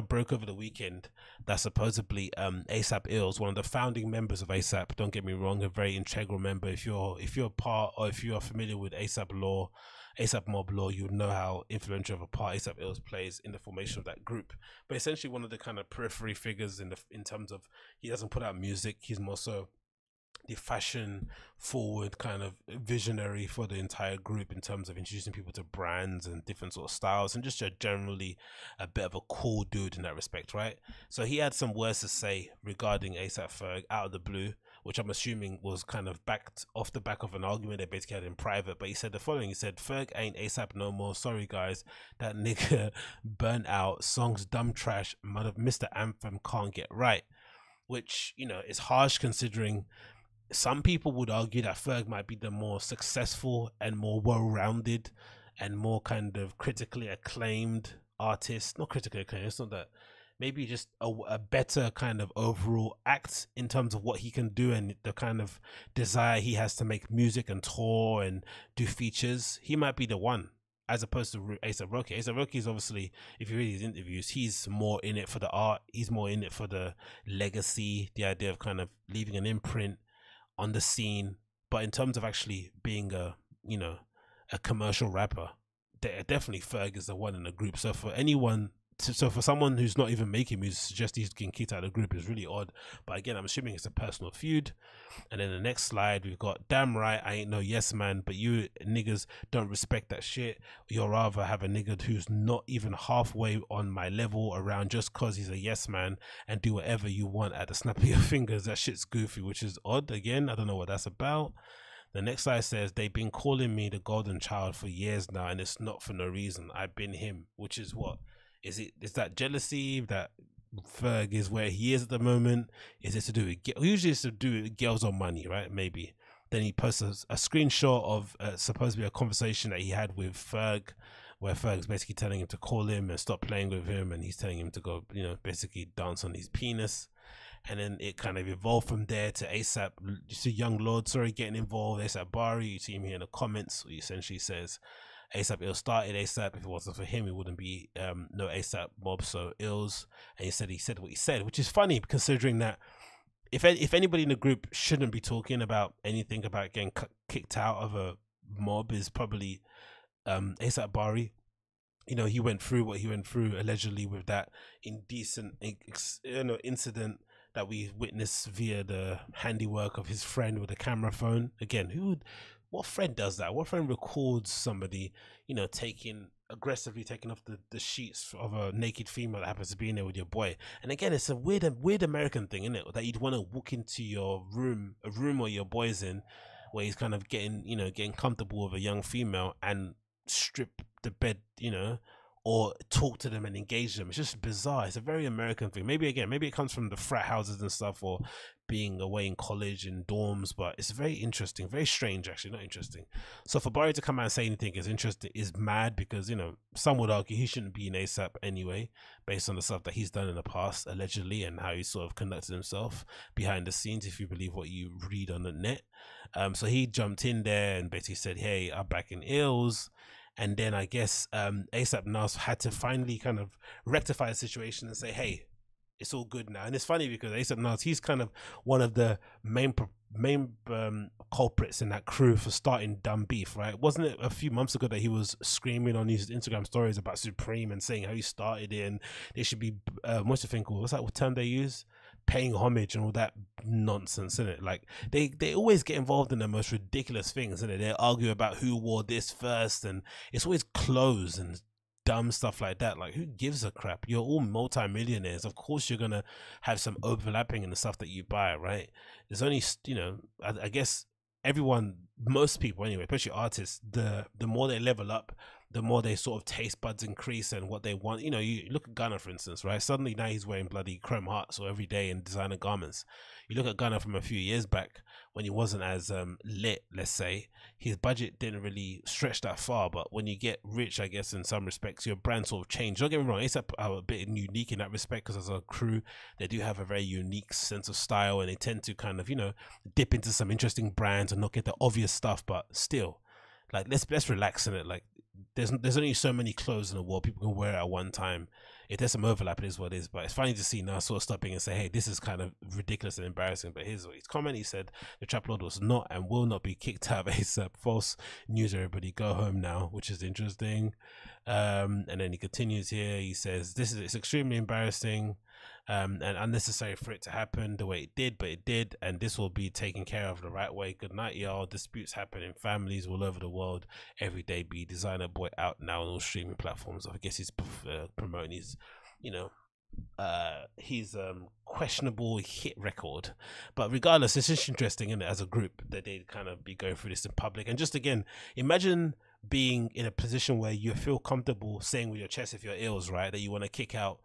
broke over the weekend that supposedly um, ASAP Ills, one of the founding members of ASAP, don't get me wrong, a very integral member. If you're if you're part or if you are familiar with ASAP law, ASAP mob law, you know how influential of a part ASAP Ills plays in the formation of that group. But essentially, one of the kind of periphery figures in the in terms of he doesn't put out music. He's more so the fashion forward kind of visionary for the entire group in terms of introducing people to brands and different sort of styles and just generally a bit of a cool dude in that respect, right? So he had some words to say regarding ASAP Ferg out of the blue, which I'm assuming was kind of backed off the back of an argument they basically had in private. But he said the following he said, Ferg ain't ASAP no more. Sorry guys, that nigga burnt out, songs dumb trash, Mr. Anthem can't get right which you know is harsh considering some people would argue that Ferg might be the more successful and more well-rounded and more kind of critically acclaimed artist. Not critically acclaimed. It's not that. Maybe just a, a better kind of overall act in terms of what he can do and the kind of desire he has to make music and tour and do features. He might be the one as opposed to Asa Rocky. Asa Rocky is obviously, if you read his interviews, he's more in it for the art. He's more in it for the legacy, the idea of kind of leaving an imprint on the scene, but in terms of actually being a you know a commercial rapper, definitely Ferg is the one in the group. So for anyone so for someone who's not even making music, suggest he's getting kicked out of the group is really odd. But again, I'm assuming it's a personal feud. And then the next slide, we've got damn right, I ain't no yes man, but you niggas don't respect that shit. You'll rather have a nigga who's not even halfway on my level around just cause he's a yes man and do whatever you want at the snap of your fingers. That shit's goofy, which is odd. Again, I don't know what that's about. The next slide says they've been calling me the golden child for years now, and it's not for no reason. I've been him, which is what is it is that jealousy that Ferg is where he is at the moment? Is it to do with usually it's to do with girls on money, right? Maybe. Then he posts a, a screenshot of uh, supposedly a conversation that he had with Ferg, where Ferg's basically telling him to call him and stop playing with him, and he's telling him to go, you know, basically dance on his penis and then it kind of evolved from there to ASAP. You see Young Lord, sorry, getting involved. ASAP Bari, you see him here in the comments. He essentially says, ASAP Ill started ASAP. If it wasn't for him, it wouldn't be um, no ASAP mob. So Ills, and he said he said what he said, which is funny considering that if if anybody in the group shouldn't be talking about anything about getting kicked out of a mob is probably um, ASAP Bari. You know, he went through what he went through allegedly with that indecent you know, incident that we witness via the handiwork of his friend with a camera phone. Again, who would, what friend does that? What friend records somebody, you know, taking aggressively taking off the, the sheets of a naked female that happens to be in there with your boy. And again, it's a weird weird American thing, isn't it? That you'd want to walk into your room, a room where your boy's in, where he's kind of getting, you know, getting comfortable with a young female and strip the bed, you know, or talk to them and engage them. It's just bizarre. It's a very American thing. Maybe again, maybe it comes from the frat houses and stuff or being away in college in dorms, but it's very interesting, very strange actually, not interesting. So for Barry to come out and say anything is interesting is mad because, you know, some would argue he shouldn't be in ASAP anyway, based on the stuff that he's done in the past, allegedly, and how he sort of conducted himself behind the scenes, if you believe what you read on the net. Um, so he jumped in there and basically said, Hey, I'm back in ills and then I guess um, ASAP Nas had to finally kind of rectify the situation and say, hey, it's all good now. And it's funny because ASAP Nas, he's kind of one of the main main um, culprits in that crew for starting dumb beef, right? Wasn't it a few months ago that he was screaming on his Instagram stories about Supreme and saying how he started it and they should be, uh, what's the thing called? What's that term they use? paying homage and all that nonsense in it like they they always get involved in the most ridiculous things and they argue about who wore this first and it's always clothes and dumb stuff like that like who gives a crap you're all multi-millionaires of course you're gonna have some overlapping in the stuff that you buy right there's only you know I, I guess everyone most people anyway especially artists the the more they level up the more they sort of taste buds increase and what they want. You know, you look at Ghana, for instance, right? Suddenly now he's wearing bloody chrome hearts or every day in designer garments. You look at Ghana from a few years back when he wasn't as um, lit, let's say, his budget didn't really stretch that far. But when you get rich, I guess, in some respects, your brand sort of changed. Don't get me wrong, it's a bit unique in that respect because as a crew, they do have a very unique sense of style and they tend to kind of, you know, dip into some interesting brands and not get the obvious stuff, but still like let's let's relax in it like there's there's only so many clothes in the world people can wear at one time. If there's some overlap, it is what it is. But it's funny to see now sort of stopping and say, hey, this is kind of ridiculous and embarrassing. But here's what his comment he said the trap lord was not and will not be kicked out of ASAP. False news, everybody. Go home now, which is interesting. Um, and then he continues here. He says, this is it's extremely embarrassing um, and unnecessary for it to happen the way it did, but it did, and this will be taken care of the right way. Good night, y'all. Disputes happen in families all over the world every day. Be designer boy out now on all streaming platforms. I guess he's uh, promoting his, you know, uh his um questionable hit record but regardless it's just interesting and as a group that they would kind of be going through this in public and just again imagine being in a position where you feel comfortable saying with your chest if you're ills right that you want to kick out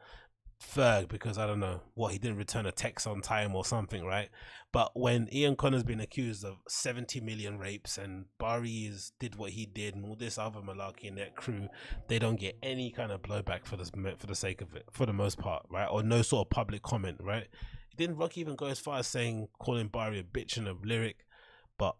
Ferg because I don't know what he didn't return a text on time or something, right? But when Ian Connor's been accused of 70 million rapes and Barry is did what he did and all this other malarkey and that crew, they don't get any kind of blowback for this for the sake of it for the most part, right? Or no sort of public comment, right? Didn't Rocky even go as far as saying calling Barry a bitch in a lyric? But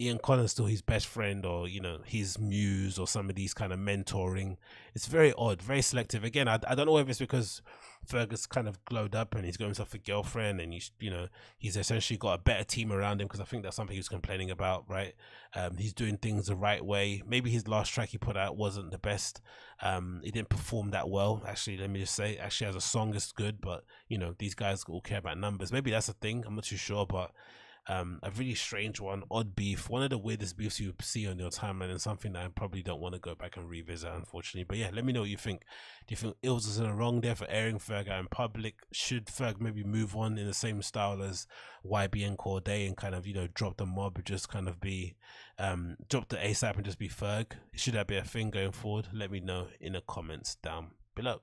Ian Collins still his best friend or you know his muse or some of these kind of mentoring. It's very odd, very selective. Again, I, I don't know if it's because Fergus kind of glowed up and he's got himself a girlfriend and he's you know he's essentially got a better team around him because I think that's something he was complaining about, right? Um, he's doing things the right way. Maybe his last track he put out wasn't the best. Um, he didn't perform that well. Actually, let me just say, actually as a song is good, but you know these guys all care about numbers. Maybe that's a thing. I'm not too sure, but um, a really strange one, odd beef, one of the weirdest beefs you see on your timeline, and something that I probably don't want to go back and revisit, unfortunately. But yeah, let me know what you think. Do you think Ills is in the wrong there for airing Ferg out in public? Should Ferg maybe move on in the same style as YBN Corday and kind of, you know, drop the mob, just kind of be, um, drop the ASAP and just be Ferg? Should that be a thing going forward? Let me know in the comments down below.